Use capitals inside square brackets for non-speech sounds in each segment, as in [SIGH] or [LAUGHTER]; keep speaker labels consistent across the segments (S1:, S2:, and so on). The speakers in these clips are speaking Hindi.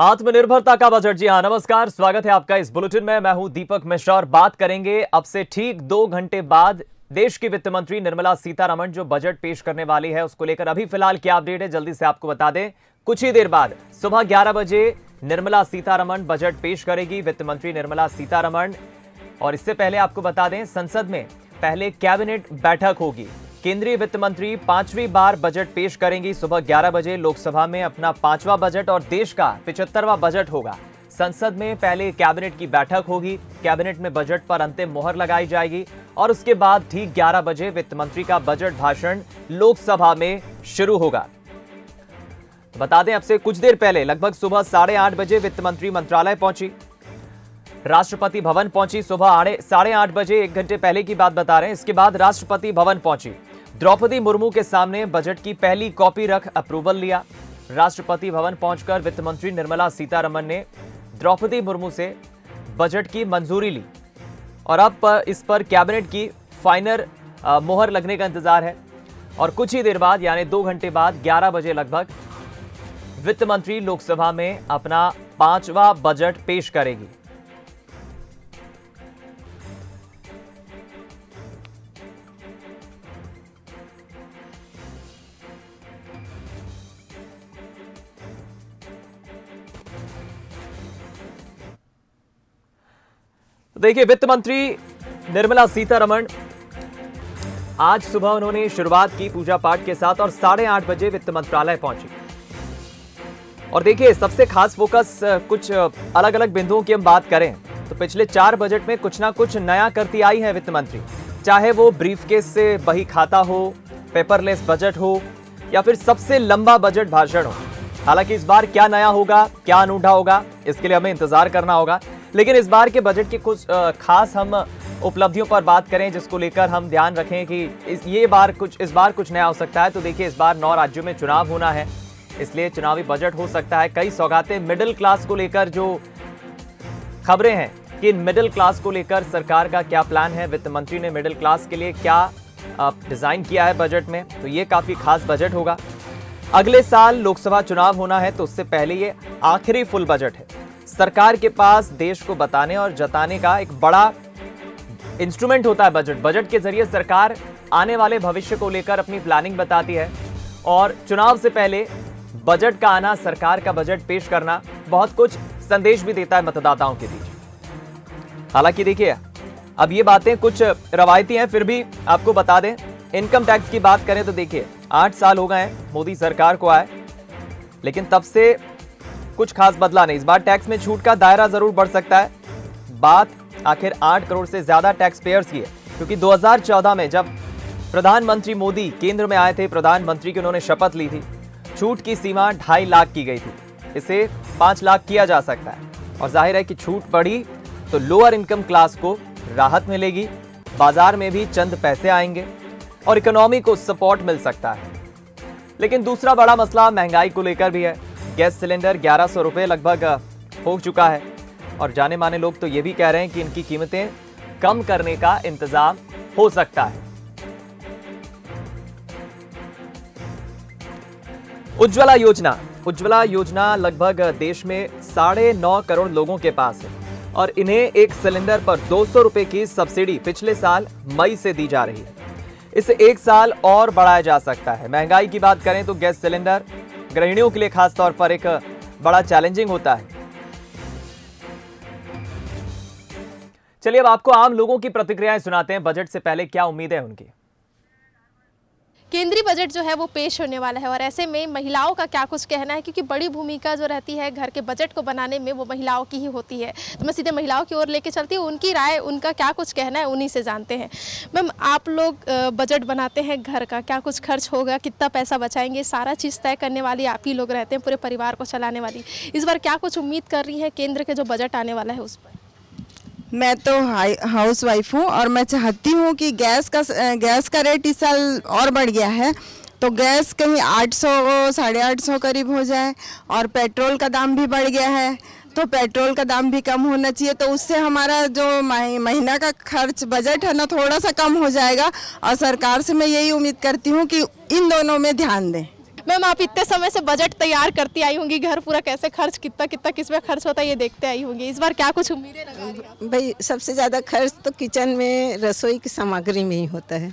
S1: आत्मनिर्भरता का बजट जी हाँ नमस्कार स्वागत है आपका इस बुलेटिन में मैं हूं दीपक मिश्रा और बात करेंगे अब से ठीक दो घंटे बाद देश की वित्त मंत्री निर्मला सीतारमण जो बजट पेश करने वाली है उसको लेकर अभी फिलहाल क्या अपडेट है जल्दी से आपको बता दें कुछ ही देर बाद सुबह ग्यारह बजे निर्मला सीतारमण बजट पेश करेगी वित्त मंत्री निर्मला सीतारमण और इससे पहले आपको बता दें संसद में पहले कैबिनेट बैठक होगी केंद्रीय वित्त मंत्री पांचवी बार बजट पेश करेंगी सुबह 11 बजे लोकसभा में अपना पांचवा बजट और देश का पिछहत्तरवा बजट होगा संसद में पहले कैबिनेट की बैठक होगी कैबिनेट में बजट पर अंतिम मोहर लगाई जाएगी और उसके बाद ठीक 11 बजे वित्त मंत्री का बजट भाषण लोकसभा में शुरू होगा बता दें अब से कुछ देर पहले लगभग सुबह साढ़े आठ बजे वित्त मंत्री मंत्रालय पहुंची राष्ट्रपति भवन पहुंची सुबह साढ़े आठ बजे एक घंटे पहले की बात बता रहे हैं इसके बाद राष्ट्रपति भवन पहुंची द्रौपदी मुर्मू के सामने बजट की पहली कॉपी रख अप्रूवल लिया राष्ट्रपति भवन पहुंचकर वित्त मंत्री निर्मला सीतारमन ने द्रौपदी मुर्मू से बजट की मंजूरी ली और अब इस पर कैबिनेट की फाइनल मोहर लगने का इंतजार है और कुछ ही देर बाद यानी दो घंटे बाद 11 बजे लगभग वित्त मंत्री लोकसभा में अपना पांचवा बजट पेश करेगी देखिए वित्त मंत्री निर्मला सीतारमण आज सुबह उन्होंने शुरुआत की पूजा पाठ के साथ और साढ़े आठ बजे वित्त मंत्रालय पहुंची और देखिए सबसे खास फोकस कुछ अलग अलग बिंदुओं की हम बात करें तो पिछले चार बजट में कुछ ना कुछ नया करती आई है वित्त मंत्री चाहे वो ब्रीफकेस से बही खाता हो पेपरलेस बजट हो या फिर सबसे लंबा बजट भाषण हो हालांकि इस बार क्या नया होगा क्या अनूठा होगा इसके लिए हमें इंतजार करना होगा लेकिन इस बार के बजट के कुछ खास हम उपलब्धियों पर बात करें जिसको लेकर हम ध्यान रखें कि इस ये बार कुछ इस बार कुछ नया हो सकता है तो देखिए इस बार नौ राज्यों में चुनाव होना है इसलिए चुनावी बजट हो सकता है कई सौगातें मिडिल क्लास को लेकर जो खबरें हैं कि मिडिल क्लास को लेकर सरकार का क्या प्लान है वित्त मंत्री ने मिडिल क्लास के लिए क्या डिज़ाइन किया है बजट में तो ये काफ़ी खास बजट होगा अगले साल लोकसभा चुनाव होना है तो उससे पहले ये आखिरी फुल बजट है सरकार के पास देश को बताने और जताने का एक बड़ा इंस्ट्रूमेंट होता है बजट बजट के जरिए सरकार आने वाले भविष्य को लेकर अपनी प्लानिंग बताती है और चुनाव से पहले बजट का आना सरकार का बजट पेश करना बहुत कुछ संदेश भी देता है मतदाताओं के बीच हालांकि देखिए अब ये बातें कुछ रवायती हैं फिर भी आपको बता दें इनकम टैक्स की बात करें तो देखिए आठ साल हो गए हैं मोदी सरकार को आए लेकिन तब से कुछ खास बदला नहीं इस बार टैक्स में छूट का दायरा जरूर बढ़ सकता है बात आखिर आठ करोड़ से ज्यादा टैक्स पेयर्स की है क्योंकि 2014 में जब प्रधानमंत्री मोदी केंद्र में आए थे प्रधानमंत्री की उन्होंने शपथ ली थी छूट की सीमा ढाई लाख की गई थी इसे पांच लाख किया जा सकता है और जाहिर है कि छूट बढ़ी तो लोअर इनकम क्लास को राहत मिलेगी बाजार में भी चंद पैसे आएंगे और इकोनॉमी को सपोर्ट मिल सकता है लेकिन दूसरा बड़ा मसला महंगाई को लेकर भी है गैस सिलेंडर ग्यारह सौ रुपये लगभग हो चुका है और जाने माने लोग तो ये भी कह रहे हैं कि इनकी कीमतें कम करने का इंतज़ाम हो सकता है उज्ज्वला योजना उज्ज्वला योजना लगभग देश में साढ़े नौ करोड़ लोगों के पास है और इन्हें एक सिलेंडर पर दो सौ रुपए की सब्सिडी पिछले साल मई से दी जा रही है इसे एक साल और बढ़ाया जा सकता है महंगाई की बात करें तो गैस सिलेंडर गृहिणियों के लिए खासतौर पर एक बड़ा चैलेंजिंग होता है चलिए अब आपको आम लोगों की प्रतिक्रियाएं सुनाते हैं बजट से पहले क्या उम्मीद है उनकी
S2: केंद्रीय बजट जो है वो पेश होने वाला है और ऐसे में महिलाओं का क्या कुछ कहना है क्योंकि बड़ी भूमिका जो रहती है घर के बजट को बनाने में वो महिलाओं की ही होती है तो मैं सीधे महिलाओं की ओर लेके चलती हूँ उनकी राय उनका क्या कुछ कहना है उन्हीं से जानते हैं मैम आप लोग बजट बनाते हैं घर का क्या कुछ खर्च होगा कितना पैसा बचाएंगे सारा चीज़ तय करने वाली आप ही लोग रहते हैं पूरे परिवार को चलाने वाली इस बार क्या कुछ उम्मीद कर रही है केंद्र के जो बजट आने वाला है उस पर
S3: मैं तो हाउस वाइफ हूँ और मैं चाहती हूँ कि गैस का गैस का रेट इस साल और बढ़ गया है तो गैस कहीं 800 साढ़े आठ सौ करीब हो जाए और पेट्रोल का दाम भी बढ़ गया है तो पेट्रोल का दाम भी कम होना चाहिए तो उससे हमारा जो महीना का खर्च बजट है ना थोड़ा
S2: सा कम हो जाएगा और सरकार से मैं यही उम्मीद करती हूँ कि इन दोनों में ध्यान दें मैम आप इतने समय से बजट तैयार करती आई होंगी घर पूरा कैसे खर्च कितना कितना किस में खर्च होता है ये देखते आई होंगी इस बार क्या कुछ उम्मीदें भाई सबसे ज़्यादा खर्च तो किचन में रसोई की
S3: सामग्री में ही होता है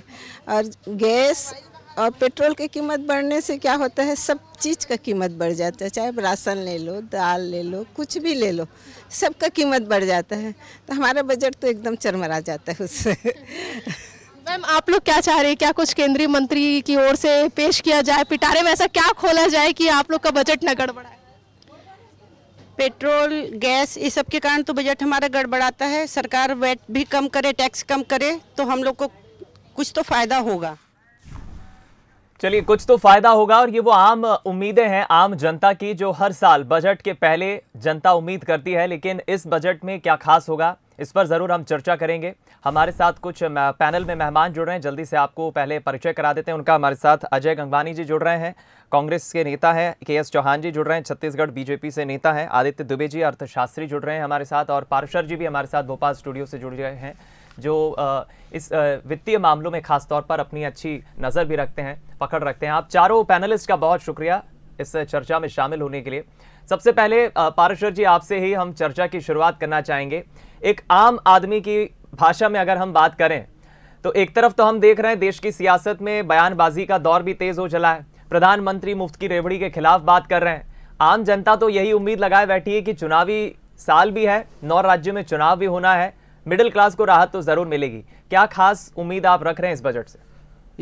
S3: और गैस और पेट्रोल की कीमत बढ़ने से क्या होता है सब चीज़ का कीमत बढ़ जाता है चाहे राशन ले लो दाल ले लो कुछ भी ले लो सबका कीमत बढ़ जाता है तो हमारा बजट तो एकदम चरमरा जाता है उससे
S2: मैम आप लोग क्या चाह रहे हैं क्या कुछ केंद्रीय मंत्री की ओर से पेश किया जाए पिटारे में ऐसा क्या खोला जाए कि आप लोग का बजट न गड़बड़ाए पेट्रोल
S3: गैस इस सब के कारण तो बजट हमारा गड़बड़ाता है सरकार वेट भी कम करे टैक्स कम करे तो हम लोग को कुछ तो फायदा होगा
S1: चलिए कुछ तो फायदा होगा और ये वो आम उम्मीदें हैं आम जनता की जो हर साल बजट के पहले जनता उम्मीद करती है लेकिन इस बजट में क्या खास होगा इस पर जरूर हम चर्चा करेंगे हमारे साथ कुछ पैनल में मेहमान जुड़ रहे हैं जल्दी से आपको पहले परिचय करा देते हैं उनका हमारे साथ अजय गंगवानी जी जुड़ रहे हैं कांग्रेस के नेता हैं के एस चौहान जी जुड़ रहे हैं छत्तीसगढ़ बीजेपी से नेता हैं आदित्य दुबे जी अर्थशास्त्री जुड़ रहे हैं हमारे साथ और पार्षद जी भी हमारे साथ भोपाल स्टूडियो से जुड़ गए हैं जो इस वित्तीय मामलों में खासतौर पर अपनी अच्छी नज़र भी रखते हैं पकड़ रखते हैं आप चारों पैनलिस्ट का बहुत शुक्रिया इस चर्चा में शामिल होने के लिए सबसे पहले पारेश्वर जी आपसे ही हम चर्चा की शुरुआत करना चाहेंगे एक आम आदमी की भाषा में अगर हम बात करें तो एक तरफ तो हम देख रहे हैं देश की सियासत में बयानबाजी का दौर भी तेज हो चला है प्रधानमंत्री मुफ्त की रेवड़ी के खिलाफ बात कर रहे हैं आम जनता तो यही उम्मीद लगाए बैठी है कि चुनावी साल भी है नौ राज्यों में चुनाव भी होना है मिडिल क्लास को राहत तो ज़रूर मिलेगी क्या खास उम्मीद आप रख रहे हैं इस बजट से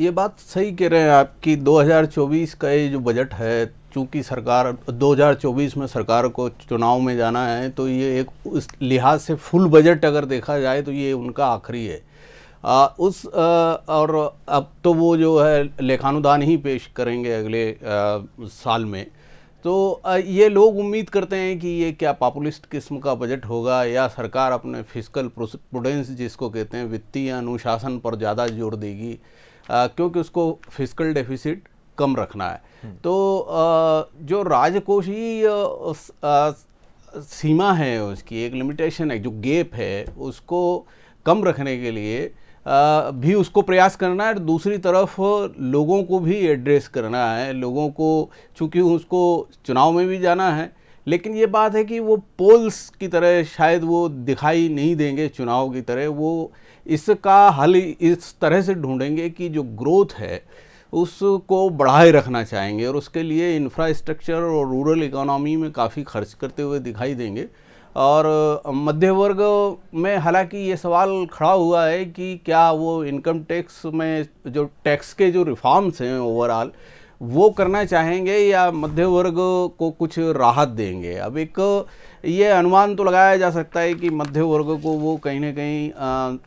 S4: ये बात सही कह रहे हैं आपकी 2024 का ये जो बजट है चूँकि सरकार 2024 में सरकार को चुनाव में जाना है तो ये एक उस लिहाज से फुल बजट अगर देखा जाए तो ये उनका आखिरी है आ, उस आ, और अब तो वो जो है लेखानुदान ही पेश करेंगे अगले आ, साल में तो आ, ये लोग उम्मीद करते हैं कि ये क्या पॉपुलिस्ट किस्म का बजट होगा या सरकार अपने फिजिकल प्रोडेंस जिसको कहते हैं वित्तीय अनुशासन पर ज़्यादा जोर देगी आ, क्योंकि उसको फिजिकल डेफिसिट कम रखना है तो जो राजकोषीय सीमा है उसकी एक लिमिटेशन है जो गेप है उसको कम रखने के लिए भी उसको प्रयास करना है दूसरी तरफ लोगों को भी एड्रेस करना है लोगों को चूँकि उसको चुनाव में भी जाना है लेकिन ये बात है कि वो पोल्स की तरह शायद वो दिखाई नहीं देंगे चुनाव की तरह वो इसका हल इस तरह से ढूंढेंगे कि जो ग्रोथ है उसको बढ़ाए रखना चाहेंगे और उसके लिए इंफ्रास्ट्रक्चर और रूरल इकोनॉमी में काफ़ी खर्च करते हुए दिखाई देंगे और मध्य वर्ग में हालांकि ये सवाल खड़ा हुआ है कि क्या वो इनकम टैक्स में जो टैक्स के जो रिफॉर्म्स हैं ओवरऑल वो करना चाहेंगे या मध्य वर्ग को कुछ राहत देंगे अब एक ये अनुमान तो लगाया जा सकता है कि मध्य वर्ग को वो कहीं ना कहीं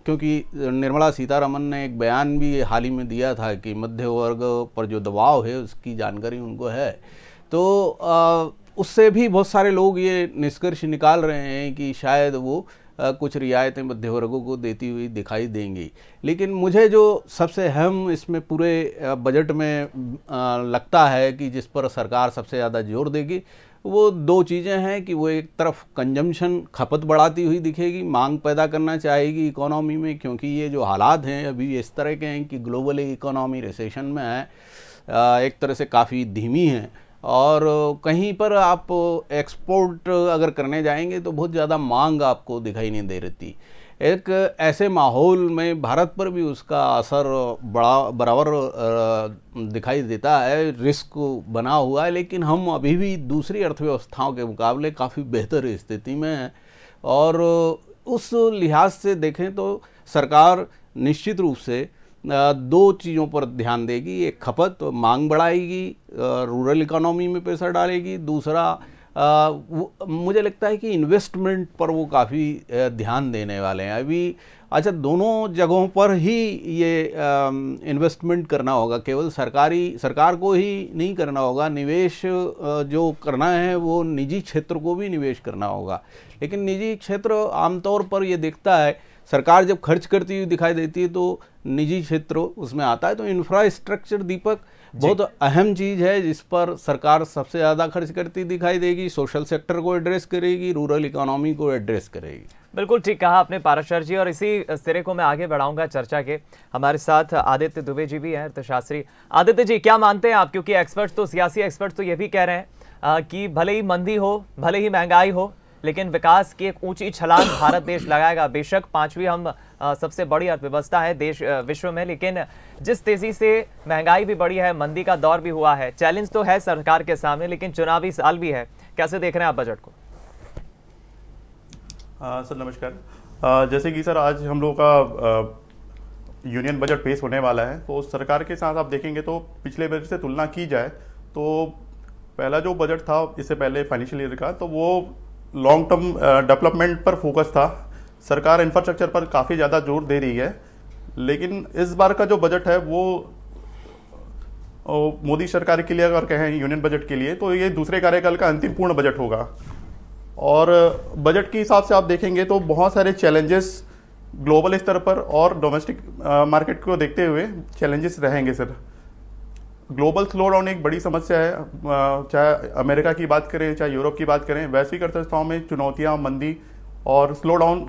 S4: क्योंकि निर्मला सीतारमन ने एक बयान भी हाल ही में दिया था कि मध्य वर्ग पर जो दबाव है उसकी जानकारी उनको है तो आ, उससे भी बहुत सारे लोग ये निष्कर्ष निकाल रहे हैं कि शायद वो आ, कुछ रियायतें मध्य वर्गों को देती हुई दिखाई देंगी लेकिन मुझे जो सबसे अहम इसमें पूरे बजट में आ, लगता है कि जिस पर सरकार सबसे ज़्यादा जोर देगी वो दो चीज़ें हैं कि वो एक तरफ कंजम्पशन खपत बढ़ाती हुई दिखेगी मांग पैदा करना चाहेगी इकोनॉमी में क्योंकि ये जो हालात हैं अभी इस तरह के हैं कि ग्लोबल इकोनॉमी रिसेशन में है एक तरह से काफ़ी धीमी है और कहीं पर आप एक्सपोर्ट अगर करने जाएंगे तो बहुत ज़्यादा मांग आपको दिखाई नहीं दे रही एक ऐसे माहौल में भारत पर भी उसका असर बड़ा बराबर दिखाई देता है रिस्क बना हुआ है लेकिन हम अभी भी दूसरी अर्थव्यवस्थाओं के मुकाबले काफ़ी बेहतर स्थिति में हैं और उस लिहाज से देखें तो सरकार निश्चित रूप से दो चीज़ों पर ध्यान देगी एक खपत मांग बढ़ाएगी रूरल इकोनॉमी में पैसा डालेगी दूसरा आ, मुझे लगता है कि इन्वेस्टमेंट पर वो काफ़ी ध्यान देने वाले हैं अभी अच्छा दोनों जगहों पर ही ये इन्वेस्टमेंट करना होगा केवल सरकारी सरकार को ही नहीं करना होगा निवेश जो करना है वो निजी क्षेत्र को भी निवेश करना होगा लेकिन निजी क्षेत्र आमतौर पर ये देखता है सरकार जब खर्च करती हुई दिखाई देती है तो निजी क्षेत्र उसमें आता है तो इंफ्रास्ट्रक्चर दीपक बहुत अहम चीज़ है जिस पर सरकार सबसे ज़्यादा खर्च करती दिखाई देगी सोशल सेक्टर को एड्रेस करेगी रूरल इकोनॉमी को एड्रेस करेगी
S1: बिल्कुल ठीक कहा आपने पाराशर जी और इसी सिरे को मैं आगे बढ़ाऊंगा चर्चा के हमारे साथ आदित्य दुबे जी भी हैं अर्थशास्त्री तो आदित्य जी क्या मानते हैं आप क्योंकि एक्सपर्ट्स तो सियासी एक्सपर्ट्स तो ये भी कह रहे हैं कि भले ही मंदी हो भले ही महंगाई हो लेकिन विकास की एक ऊंची छलांग भारत देश लगाएगा बेशक पांचवी हम सबसे बड़ी अर्थव्यवस्था है देश विश्व में लेकिन जिस तेजी से महंगाई भी बढ़ी है मंदी का दौर भी हुआ है चैलेंज तो है सरकार के सामने लेकिन चुनावी साल भी है कैसे देख रहे हैं आप बजट को
S2: सर नमस्कार जैसे कि सर आज हम लोगों का यूनियन बजट पेश होने वाला है तो सरकार के साथ आप देखेंगे तो पिछले बजट से तुलना की जाए तो पहला जो बजट था इससे पहले फाइनेंशियल ईयर का तो वो लॉन्ग टर्म डेवलपमेंट पर फोकस था सरकार इंफ्रास्ट्रक्चर पर काफ़ी ज़्यादा जोर दे रही है लेकिन इस बार का जो बजट है वो मोदी सरकार के लिए अगर कहें यूनियन बजट के लिए तो ये दूसरे कार्यकाल का अंतिम पूर्ण बजट होगा और बजट uh, के हिसाब से आप देखेंगे तो बहुत सारे चैलेंजेस ग्लोबल स्तर पर और डोमेस्टिक मार्केट uh, को देखते हुए चैलेंजेस रहेंगे सर ग्लोबल स्लो डाउन एक बड़ी समस्या है चाहे अमेरिका की बात करें चाहे यूरोप की बात करें वैश्विक अर्थव्यवस्थाओं में चुनौतियां मंदी और स्लो डाउन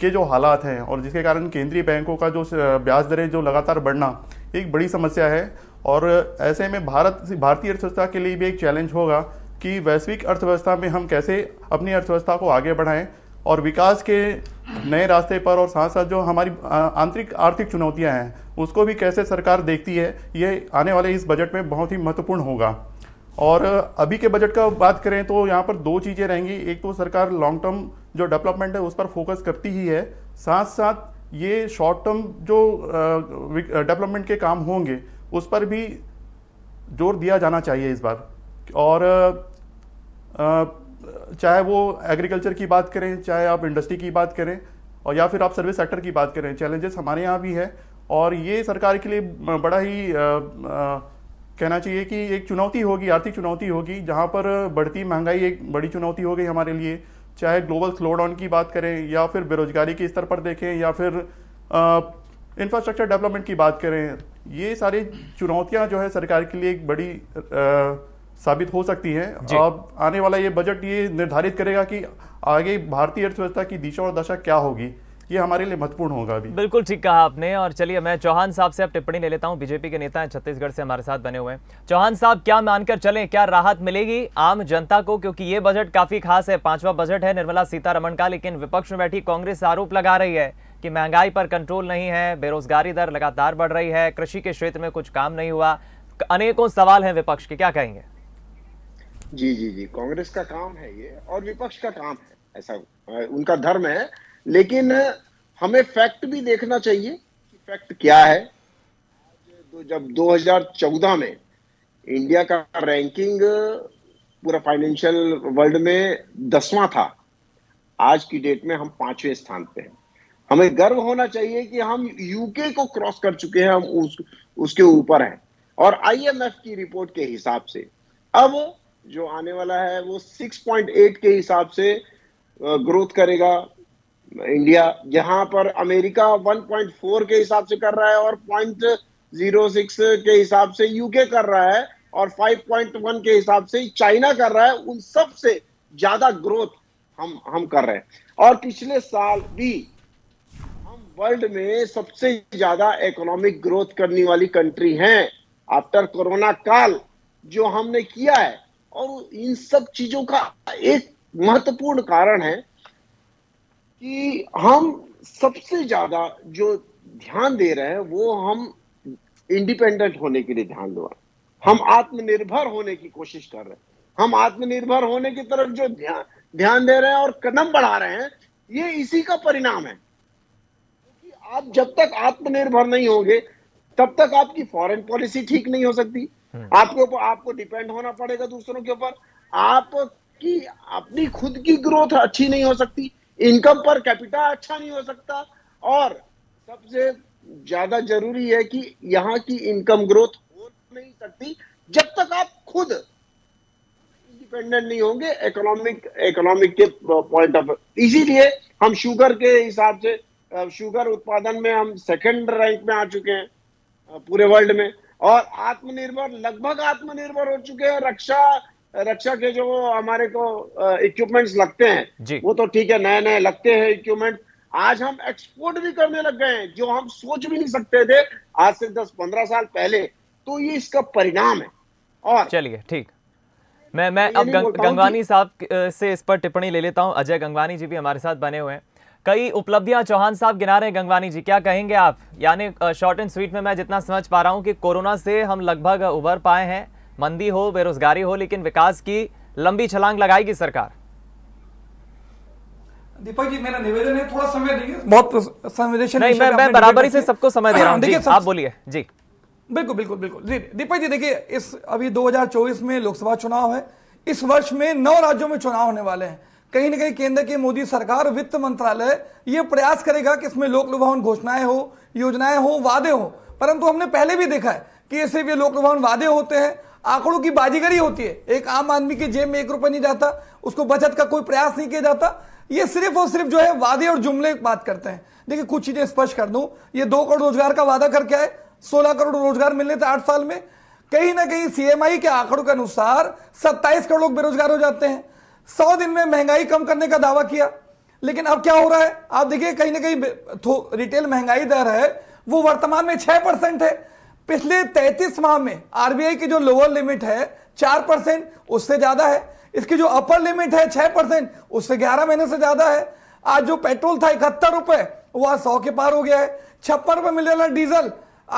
S2: के जो हालात हैं और जिसके कारण केंद्रीय बैंकों का जो ब्याज दरें जो लगातार बढ़ना एक बड़ी समस्या है और ऐसे में भारत भारतीय अर्थव्यवस्था के लिए भी एक चैलेंज होगा कि वैश्विक अर्थव्यवस्था में हम कैसे अपनी अर्थव्यवस्था को आगे बढ़ाएं और विकास के नए रास्ते पर और साथ साथ जो हमारी आंतरिक आर्थिक चुनौतियां हैं उसको भी कैसे सरकार देखती है ये आने वाले इस बजट में बहुत ही महत्वपूर्ण होगा और अभी के बजट का बात करें तो यहाँ पर दो चीज़ें रहेंगी एक तो सरकार लॉन्ग टर्म जो डेवलपमेंट है उस पर फोकस करती ही है साथ साथ ये शॉर्ट टर्म जो डेवलपमेंट के काम होंगे उस पर भी जोर दिया जाना चाहिए इस बार और आ, चाहे वो एग्रीकल्चर की बात करें चाहे आप इंडस्ट्री की बात करें और या फिर आप सर्विस सेक्टर की बात करें चैलेंजेस हमारे यहाँ भी है और ये सरकार के लिए बड़ा ही आ, आ, कहना चाहिए कि एक चुनौती होगी आर्थिक चुनौती होगी जहाँ पर बढ़ती महंगाई एक बड़ी चुनौती हो गई हमारे लिए चाहे ग्लोबल स्लोडाउन की बात करें या फिर बेरोजगारी के स्तर पर देखें या फिर इंफ्रास्ट्रक्चर डेवलपमेंट की बात करें ये सारी चुनौतियाँ जो है सरकार के लिए एक बड़ी आ, साबित हो सकती है अब आने वाला ये बजट ये निर्धारित करेगा कि आगे भारतीय अर्थव्यवस्था की दिशा और दशा क्या होगी ये हमारे लिए महत्वपूर्ण होगा अभी
S1: बिल्कुल ठीक कहा आपने और चलिए मैं चौहान साहब से अब टिप्पणी ले लेता हूँ बीजेपी के नेता हैं छत्तीसगढ़ से हमारे साथ बने हुए हैं चौहान साहब क्या मानकर चले क्या राहत मिलेगी आम जनता को क्योंकि ये बजट काफी खास है पांचवा बजट है निर्मला सीतारमण का लेकिन विपक्ष में बैठी कांग्रेस आरोप लगा रही है कि महंगाई पर कंट्रोल नहीं है बेरोजगारी दर लगातार बढ़ रही है कृषि के क्षेत्र में कुछ काम नहीं हुआ अनेकों सवाल है विपक्ष के क्या कहेंगे
S3: जी जी जी कांग्रेस का काम है ये और विपक्ष का काम है ऐसा उनका धर्म है लेकिन हमें फैक्ट भी देखना चाहिए कि फैक्ट क्या है तो जब 2014 में इंडिया का रैंकिंग पूरा फाइनेंशियल वर्ल्ड में दसवां था आज की डेट में हम पांचवें स्थान पे हैं हमें गर्व होना चाहिए कि हम यूके को क्रॉस कर चुके हैं हम उस, उसके ऊपर हैं और आईएमएफ की रिपोर्ट के हिसाब से अब जो आने वाला है वो 6.8 के हिसाब से ग्रोथ करेगा इंडिया यहाँ पर अमेरिका 1.4 के हिसाब से कर रहा है और 0.06 के हिसाब से यूके कर रहा है और 5.1 के हिसाब से चाइना कर रहा है उन सब से ज्यादा ग्रोथ हम हम कर रहे हैं और पिछले साल भी हम वर्ल्ड में सबसे ज्यादा इकोनॉमिक ग्रोथ करने वाली कंट्री हैं आफ्टर कोरोना काल जो हमने किया है और इन सब चीजों का एक महत्वपूर्ण कारण है कि हम सबसे ज्यादा जो ध्यान दे रहे हैं वो हम इंडिपेंडेंट होने के लिए ध्यान दो हम आत्मनिर्भर होने की कोशिश कर रहे हैं हम आत्मनिर्भर होने की तरफ जो ध्यान ध्यान दे रहे हैं और कदम बढ़ा रहे हैं ये इसी का परिणाम है क्योंकि आप जब तक आत्मनिर्भर नहीं होंगे तब तक आपकी फॉरेन पॉलिसी ठीक नहीं हो सकती हम्म। आपके ऊपर आपको डिपेंड होना पड़ेगा दूसरों के ऊपर आपकी अपनी खुद की ग्रोथ अच्छी नहीं हो सकती इनकम पर कैपिटा अच्छा नहीं हो सकता और सबसे ज्यादा जरूरी है कि यहाँ की इनकम ग्रोथ हो नहीं सकती जब तक आप खुद इंडिपेंडेंट नहीं होंगे इकोनॉमिक इकोनॉमिक के पॉइंट ऑफ इसीलिए हम शुगर के हिसाब से शुगर उत्पादन में हम सेकंड रैंक में आ चुके हैं पूरे वर्ल्ड में और आत्मनिर्भर लगभग आत्मनिर्भर हो चुके हैं रक्षा रक्षा के जो हमारे को इक्विपमेंट्स लगते हैं वो तो ठीक है नए नए लगते हैं इक्विपमेंट आज हम एक्सपोर्ट भी करने लग गए हैं जो हम सोच भी नहीं सकते थे आज से दस पंद्रह साल पहले तो ये इसका परिणाम है और
S1: चलिए ठीक मैं मैं अब गंग, गंगवानी साहब से इस पर टिप्पणी ले लेता हूं अजय गंगवानी जी भी हमारे साथ बने हुए हैं कई उपलब्धियां चौहान साहब गिना रहे हैं गंगवानी जी क्या कहेंगे आप यानी शॉर्ट एंड स्वीट में मैं जितना समझ पा रहा हूं कि कोरोना से हम लगभग उभर पाए हैं मंदी हो बेरोजगारी हो लेकिन विकास की लंबी छलांग लगाएगी सरकार
S5: दीपक जी मेरा निवेदन है थोड़ा समय देंगे बहुत संवेदनशील नहीं मैं, मैं बराबरी से सबको समय दे रहा हूँ
S1: आप बोलिए जी
S5: बिल्कुल बिल्कुल बिल्कुल दीपक जी देखिए इस अभी 2024 में लोकसभा चुनाव है इस वर्ष में नौ राज्यों में चुनाव होने वाले हैं कहीं ना कहीं केंद्र की मोदी सरकार वित्त मंत्रालय ये प्रयास करेगा कि इसमें लोक लुभावन घोषणाएं हो योजनाएं हो वादे हो परंतु हमने पहले भी देखा है कि ये सिर्फ ये लोक लुभावन वादे होते हैं आंकड़ों की बाजीगरी होती है एक आम आदमी के जेब में एक रुपये नहीं जाता उसको बचत का कोई प्रयास नहीं किया जाता ये सिर्फ और सिर्फ जो है वादे और जुमले बात करते हैं देखिए कुछ चीजें स्पष्ट कर दूं ये दो करोड़ रोजगार का वादा करके आए सोलह करोड़ रोजगार मिलने थे आठ साल में कहीं ना कहीं सीएमआई के आंकड़ों के अनुसार सत्ताईस करोड़ लोग बेरोजगार हो जाते हैं सौ दिन में महंगाई कम करने का दावा किया लेकिन अब क्या हो रहा है आप देखिए कहीं ना कहीं रिटेल महंगाई दर है वो वर्तमान में छह परसेंट है पिछले तैतीस माह में आरबीआई की जो लोअर लिमिट है चार परसेंट उससे ज्यादा है इसकी जो अपर लिमिट है छह परसेंट उससे ग्यारह महीने से ज्यादा है आज जो पेट्रोल था इकहत्तर रुपए वो आज सौ के पार हो गया है छप्पन रुपए मिलने वाला डीजल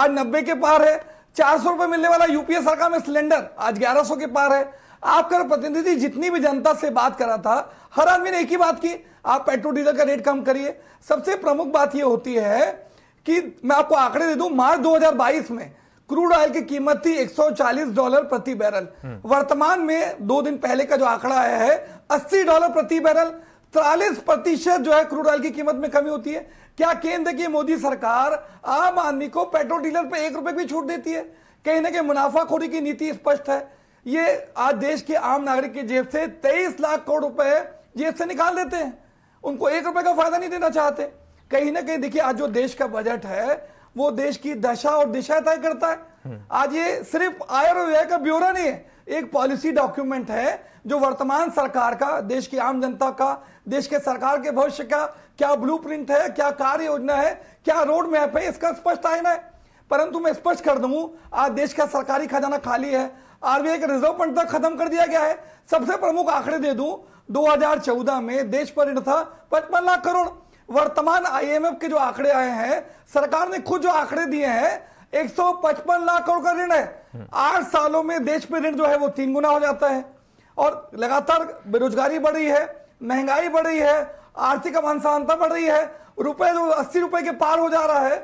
S5: आज नब्बे के पार है चार सौ रुपए मिलने वाला यूपीए सरकार में सिलेंडर आज ग्यारह सौ के पार है आपका प्रतिनिधि जितनी भी जनता से बात करा था हर आदमी ने एक ही बात की आप पेट्रोल डीजल का रेट कम करिए सबसे प्रमुख बात यह होती है कि मैं आपको आंकड़े दे दू मार्च 2022 में क्रूड ऑयल की कीमत थी 140 डॉलर प्रति बैरल हम्म। वर्तमान में दो दिन पहले का जो आंकड़ा आया है 80 डॉलर प्रति बैरल तिरालीस प्रतिशत जो है क्रूड ऑयल की कीमत में कमी होती है क्या केंद्र की मोदी सरकार आम आदमी को पेट्रोल डीलर पे एक रुपए की छूट देती है कहीं ना कहीं मुनाफाखोरी की नीति स्पष्ट है ये आज देश के आम नागरिक की जेब से तेईस लाख करोड़ रुपए जेब से निकाल देते हैं उनको एक रुपए का फायदा नहीं देना चाहते कहीं ना कहीं देखिए आज जो देश का बजट है वो देश की दशा और दिशा तय करता है हम्म। आज ये सिर्फ आय और व्यय का ब्यौरा नहीं है एक पॉलिसी डॉक्यूमेंट है जो वर्तमान सरकार का देश की आम जनता का देश के सरकार के भविष्य का क्या प्रिंट है क्या कार्य योजना है क्या रोड मैप है इसका स्पष्ट आयना है परंतु मैं स्पष्ट कर दूं आज देश का सरकारी खजाना खाली है आरबीआई का रिजर्व फंड तक खत्म कर दिया गया है सबसे प्रमुख आंकड़े दे दूं 2014 में देश पर ऋण था पचपन लाख करोड़ वर्तमान आईएमएफ के जो आंकड़े आए हैं सरकार ने खुद जो आंकड़े दिए हैं 155 लाख करोड़ का ऋण है आठ सालों में देश पर ऋण जो है वो तीन गुना हो जाता है और लगातार बेरोजगारी बढ़ रही है महंगाई बढ़ रही है आर्थिक अमानसानता बढ़ रही है रुपए जो अस्सी रुपए के पार हो जा रहा है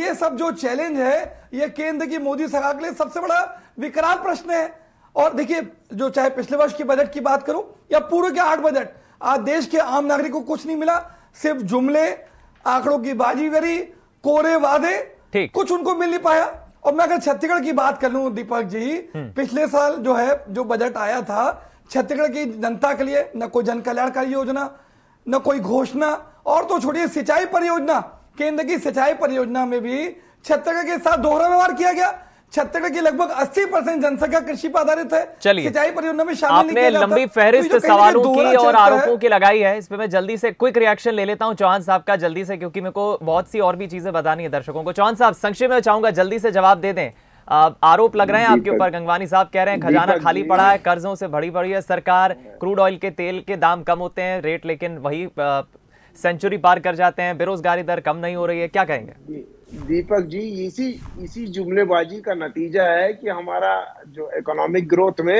S5: ये सब जो चैलेंज है ये केंद्र की मोदी सरकार के लिए सबसे बड़ा विकराल प्रश्न है और देखिए जो चाहे पिछले वर्ष के बजट की बात करूं या पूर्व के आठ बजट आज देश के आम नागरिक को कुछ नहीं मिला सिर्फ जुमले आंकड़ों की बाजीगरी कोरे वादे कुछ उनको मिल नहीं पाया और मैं अगर छत्तीसगढ़ की बात कर लू दीपक जी हम्म। पिछले साल जो है जो बजट आया था छत्तीसगढ़ की जनता के लिए न कोई जन कल्याणकारी योजना न कोई घोषणा और तो छोड़िए सिंचाई परियोजना केंद्र की सिंचाई परियोजना में भी छत्तीसगढ़ के साथ दोहरा व्यवहार किया गया छत्तीसगढ़ की लगभग 80 परसेंट जनसंख्या कृषि पर आधारित है चलिए सिंचाई परियोजना में शामिल आपने लंबी तो फहरिस्त तो सवालों की और आरोपों
S1: की लगाई है इसमें मैं जल्दी से क्विक रिएक्शन ले लेता हूं चौहान साहब का जल्दी से क्योंकि मेरे को बहुत सी और भी चीजें बतानी है दर्शकों को चौहान साहब संक्षेप में चाहूंगा जल्दी से जवाब दे दें आरोप लग रहे हैं आपके ऊपर गंगवानी साहब कह रहे हैं खजाना खाली पड़ा है कर्जों से भरी पड़ी है सरकार क्रूड ऑयल के तेल के दाम कम होते हैं रेट लेकिन वही सेंचुरी पार कर जाते हैं बेरोजगारी दर कम नहीं हो रही है क्या कहेंगे
S3: दीपक जी इसी इसी जुमलेबाजी का नतीजा है कि हमारा जो इकोनॉमिक ग्रोथ में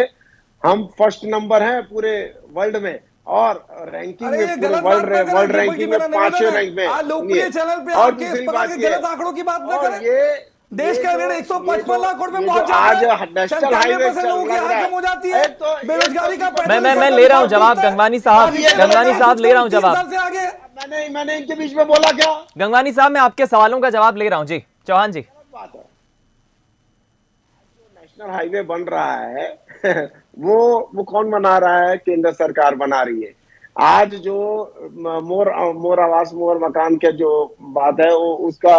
S3: हम फर्स्ट नंबर हैं पूरे वर्ल्ड में और रैंकिंग में पूरे वर्ल्ड वर्ल्ड रैंकिंग में पांचवें रैंक में हाँ, लोकप्रिय चैनल पे और दूसरी बात गलत आंकड़ों
S5: की बात ना करें ये
S3: देश का ऋण एक सौ पचपन लाख करोड़ में पहुंचा
S5: आज नेशनल हाईवे लोगों की हो जाती है तो- बेरोजगारी तो का मैं मैं ले रहा हूँ जवाब गंगवानी
S1: साहब गंगवानी साहब ले रहा हूँ
S5: जवाब
S3: मैंने मैंने इनके बीच में बोला क्या
S1: गंगवानी साहब मैं आपके सवालों का जवाब ले रहा हूँ जी चौहान जी
S3: नेशनल हाईवे बन रहा है [LAUGHS] वो वो कौन बना रहा है केंद्र सरकार बना रही है आज जो मोर मोर आवास मोर मकान के जो बात है वो उसका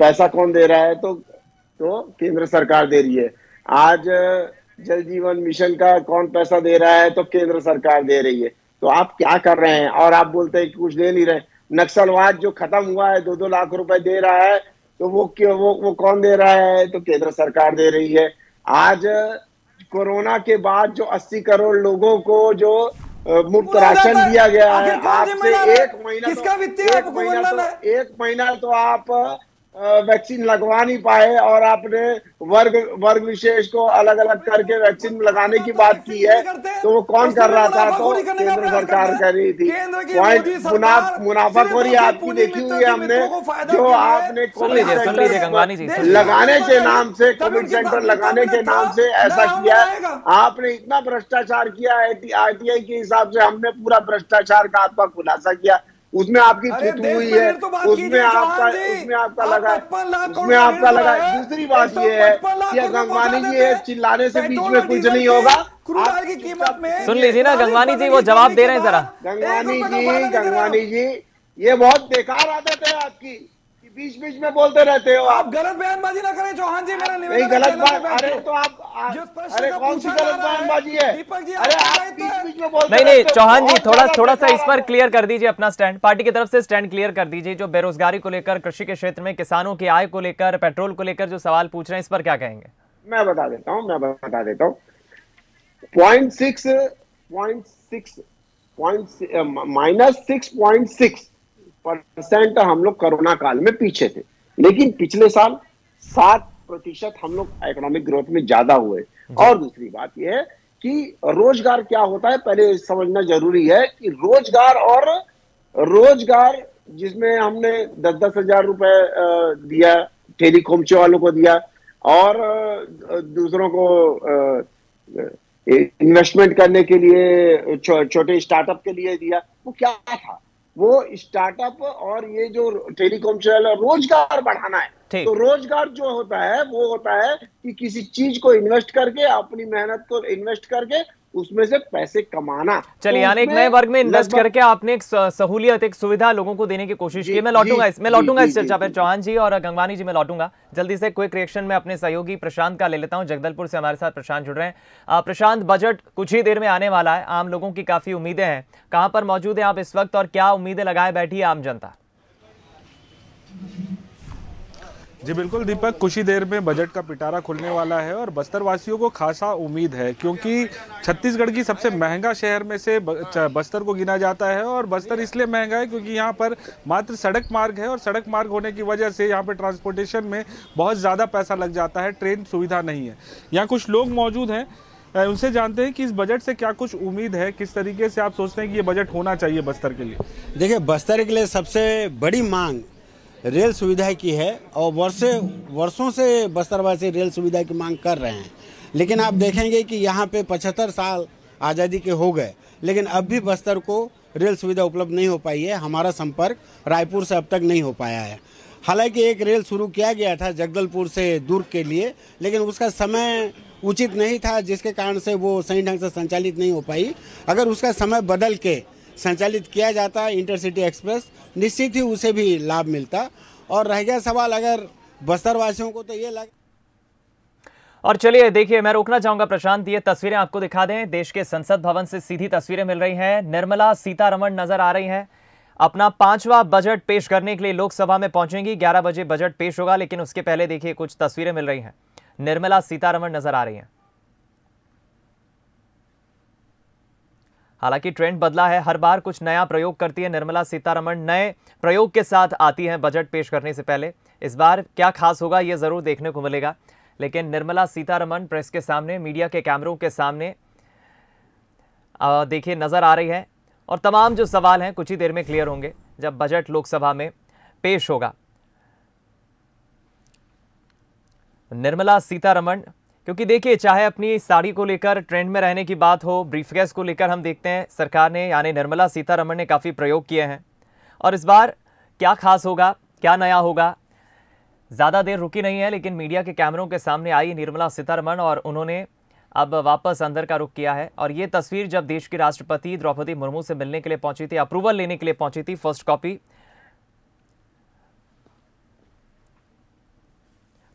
S3: पैसा कौन दे रहा है तो तो केंद्र सरकार दे रही है आज जल जीवन मिशन का कौन पैसा दे रहा है तो केंद्र सरकार दे रही है तो आप क्या कर रहे हैं और आप बोलते हैं कुछ दे नहीं रहे नक्सलवाद जो खत्म हुआ है दो दो लाख रुपए दे रहा है तो वो क्यों वो वो कौन दे रहा है तो केंद्र सरकार दे रही है आज कोरोना के बाद जो 80 करोड़ लोगों को जो मुफ्त राशन दिया गया है आपसे एक महीना तो, एक महीना तो एक महीना तो आप वैक्सीन लगवा नहीं पाए और आपने वर्ग वर्ग विशेष को अलग अलग करके वैक्सीन लगाने की बात की है तो वो कौन कर रहा था तो केंद्र सरकार कर रही थी पॉइंट मुनाफाखोरी आपकी देखी हुई है हमने जो आपने कोविड सेंटर लगाने के नाम से कोविड सेंटर लगाने के नाम से ऐसा किया आपने इतना भ्रष्टाचार किया आई टी आई के हिसाब से हमने पूरा भ्रष्टाचार का आपका खुलासा किया उसमें आपकी छूट हुई है तो उसमें आपका उसमें आपका लगा उसमें आपका लगा दूसरी बात ये है कि गंगवानी जी चिल्लाने से बीच में कुछ नहीं होगा की कीमत में सुन लीजिए ना गंगवानी जी वो जवाब दे रहे हैं जरा गंगवानी जी गंगवानी जी ये बहुत बेकार आदत है आपकी बीच बीच में बोलते रहते हो आप गलत बयानबाजी ना करें चौहान जी मेरा निवेदन गलत बात अरे तो आप अरे कौन सी गलत बयानबाजी है दीपक जी अरे आप तो बीच बीच में बोलते नहीं नहीं चौहान जी थोड़ा थोड़ा सा इस
S1: पर क्लियर कर दीजिए अपना स्टैंड पार्टी की तरफ से स्टैंड क्लियर कर दीजिए जो बेरोजगारी को लेकर कृषि के क्षेत्र में किसानों की आय को लेकर पेट्रोल को लेकर जो सवाल पूछ रहे हैं इस पर क्या कहेंगे
S3: मैं बता देता हूँ मैं बता देता हूँ point six point six point minus six point six percent तो हम लोग कोरोना काल में पीछे थे लेकिन पिछले साल सात प्रतिशत हम लोग इकोनॉमिक ग्रोथ में ज्यादा हुए और दूसरी बात यह है कि रोजगार क्या होता है पहले समझना जरूरी है कि रोजगार और रोजगार जिसमें हमने दस दस हजार रुपए दिया टेलीकोमचे वालों को दिया और दूसरों को इन्वेस्टमेंट करने के लिए छोटे चो, स्टार्टअप के लिए दिया वो क्या था वो स्टार्टअप और ये जो टेलीकॉम चैनल रोजगार बढ़ाना है तो रोजगार जो होता है वो होता है कि किसी चीज को इन्वेस्ट करके अपनी मेहनत को इन्वेस्ट करके उसमें से पैसे कमाना चलिए तो यानी एक नए वर्ग में इन्वेस्ट करके
S1: आपने एक सहूलियत एक सुविधा लोगों को देने की कोशिश की मैं लौटूंगा मैं लौटूंगा इस चर्चा पर चौहान जी और गंगवानी जी मैं लौटूंगा जल्दी से क्विक रिएक्शन में अपने सहयोगी प्रशांत का ले लेता हूँ जगदलपुर से हमारे साथ प्रशांत जुड़ रहे हैं प्रशांत बजट कुछ ही देर में आने वाला है आम लोगों की काफी उम्मीदें हैं कहाँ पर मौजूद है आप इस वक्त और क्या उम्मीदें लगाए बैठी है आम जनता
S5: जी बिल्कुल दीपक कुछ ही देर में बजट का पिटारा खुलने वाला है और बस्तर वासियों को खासा उम्मीद है क्योंकि छत्तीसगढ़ की सबसे महंगा शहर में से बस्तर को गिना जाता है और बस्तर इसलिए महंगा है क्योंकि यहाँ पर मात्र सड़क मार्ग है और सड़क मार्ग होने की वजह से यहाँ पर ट्रांसपोर्टेशन में बहुत ज़्यादा पैसा लग जाता है ट्रेन सुविधा नहीं है यहाँ कुछ लोग मौजूद हैं उनसे जानते हैं
S3: कि इस बजट से क्या कुछ उम्मीद है किस तरीके से आप सोचते हैं कि ये बजट होना चाहिए बस्तर के लिए देखिए बस्तर के लिए सबसे बड़ी मांग रेल सुविधा की है और वर्षे वर्षों से बस्तरवासी रेल सुविधा की मांग कर रहे हैं लेकिन आप देखेंगे कि यहाँ पे पचहत्तर साल आज़ादी के हो गए लेकिन अब भी बस्तर को रेल सुविधा उपलब्ध नहीं हो पाई है हमारा संपर्क रायपुर से अब तक नहीं हो पाया है हालांकि एक रेल शुरू किया गया था जगदलपुर से दुर्ग के लिए लेकिन उसका समय उचित नहीं था जिसके कारण से वो सही ढंग से संचालित नहीं हो पाई अगर उसका समय बदल के संचालित किया जाता इंटरसिटी एक्सप्रेस निश्चित ही उसे भी लाभ मिलता और रह गया सवाल अगर बस्तर वासियों को तो
S1: ये लग और चलिए देखिए मैं रोकना चाहूंगा प्रशांत ये तस्वीरें आपको दिखा दें देश के संसद भवन से सीधी तस्वीरें मिल रही हैं निर्मला सीतारमण नजर आ रही हैं अपना पांचवा बजट पेश करने के लिए लोकसभा में पहुंचेंगी 11 बजे बजट पेश होगा लेकिन उसके पहले देखिए कुछ तस्वीरें मिल रही हैं निर्मला सीतारमण नजर आ रही हैं हालांकि ट्रेंड बदला है हर बार कुछ नया प्रयोग करती है निर्मला सीतारमण नए प्रयोग के साथ आती हैं बजट पेश करने से पहले इस बार क्या खास होगा ये ज़रूर देखने को मिलेगा लेकिन निर्मला सीतारमण प्रेस के सामने मीडिया के कैमरों के सामने देखिए नज़र आ रही है और तमाम जो सवाल हैं कुछ ही देर में क्लियर होंगे जब बजट लोकसभा में पेश होगा निर्मला सीतारमण क्योंकि देखिए चाहे अपनी साड़ी को लेकर ट्रेंड में रहने की बात हो ब्रीफकेस को लेकर हम देखते हैं सरकार ने यानी निर्मला सीतारमण ने काफ़ी प्रयोग किए हैं और इस बार क्या खास होगा क्या नया होगा ज़्यादा देर रुकी नहीं है लेकिन मीडिया के कैमरों के सामने आई निर्मला सीतारमण और उन्होंने अब वापस अंदर का रुख किया है और ये तस्वीर जब देश की राष्ट्रपति द्रौपदी मुर्मू से मिलने के लिए पहुंची थी अप्रूवल लेने के लिए पहुंची थी फर्स्ट कॉपी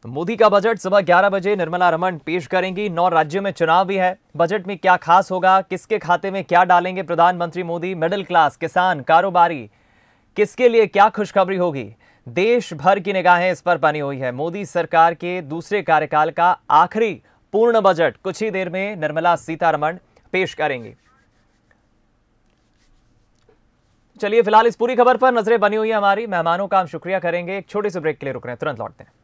S1: तो मोदी का बजट सुबह 11 बजे निर्मला रमन पेश करेंगी नौ राज्यों में चुनाव भी है बजट में क्या खास होगा किसके खाते में क्या डालेंगे प्रधानमंत्री मोदी मिडिल क्लास किसान कारोबारी किसके लिए क्या खुशखबरी होगी देश भर की निगाहें इस पर बनी हुई है मोदी सरकार के दूसरे कार्यकाल का आखिरी पूर्ण बजट कुछ ही देर में निर्मला सीतारमण पेश करेंगी चलिए फिलहाल इस पूरी खबर पर नजरें बनी हुई है हमारी मेहमानों का हम शुक्रिया करेंगे एक छोटे से ब्रेक के लिए रुक रहे हैं तुरंत लौटते हैं